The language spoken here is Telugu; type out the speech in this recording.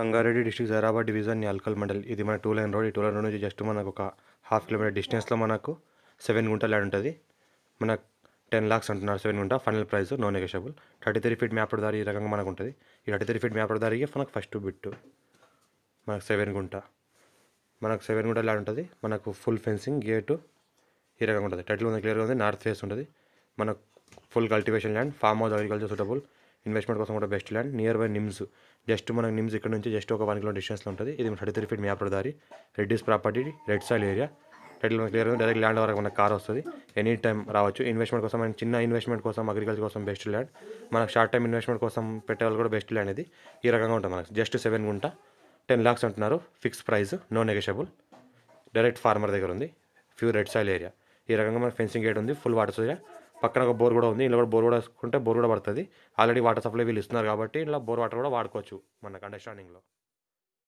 సంగారెడ్డి డిస్టిక్ జైరాబాద్ డివిజన్ అల్కల్ మండల్ ఇది మన టూ లైన్ రోడ్ ఈ టూ లైన్ రోడ్ నుంచి జస్ట్ మనకు ఒక హాఫ్ కిలోమీటర్ డిస్టెన్స్లో మనకు సెవెన్ గుంట ల్యాండ్ ఉంటుంది మనకు టెన్ లాక్స్ అంటున్నారు సెవెన్ గుంట final price no negotiable thirty three feet map దారి ఈ రకంగా మనకు ఉంటుంది ఈ థర్టీ త్రీ ఫీట్ మ్యాప్ దారికి మనకు ఫస్ట్ బిట్టు మనకు సెవెన్ గుంట మనకు సెవెన్ గుంట ల్యాండ్ ఉంటుంది మనకు ఫుల్ ఫెన్సింగ్ గేటు ఈ రకంగా ఉంటుంది టైటిల్ ఉంది క్లియర్గా ఉంది నార్త్ ఫేస్ ఉంటుంది మనకు full cultivation land farm house agriculture suitable investment కోసం కూడా best land near by NIMS just మనకు నిమ్స్ ఇక్కడ నుంచి జస్ట్ ఒక వన్ కిలోమీటర్ డిస్టెన్స్లో ఉంటుంది ఇది థర్టీ త్రీ ఫీట్ మ్యాప్ దారి Reddy's property red soil area red clear direct land వరకు మనకు కార్ వస్తుంది ఎనీ టైం రావచ్చు ఇన్వెస్ట్మెంట్ కోసం మనం చిన్న ఇన్వెస్ట్మెంట్ కోసం అగ్రికల్చర్ కోసం బెస్ట్ ల్యాండ్ మనకు షార్ట్ టైం ఇన్వెస్ట్మెంట్ కోసం పెట్టే కూడా బెస్ట్ ల్యాండ్ ఇది ఈ రకంగా ఉంటుంది మనకు జస్ట్ సెవెన్ గుంట టెన్ ల్యాక్స్ అంటున్నారు fix price no negotiable direct farmer దగ్గర ఉంది ఫ్యూ రెడ్ సాయిల్ ఏరియా ఈ రకంగా మన ఫెన్సింగ్ గేట్ ఉంది ఫుల్ వాటర్ ఏరియా పక్కన ఒక బోర్ కూడా ఉంది ఇందులో కూడా బోర్ కూడా వేసుకుంటే బోర్ కూడా పడుతుంది ఆల్రెడీ వాటర్ సప్లై వీళ్ళు ఇస్తున్నారు కాబట్టి ఇలా బోర్ వాటర్ కూడా వాడుకోవచ్చు మనకు అండర్స్టాండింగ్లో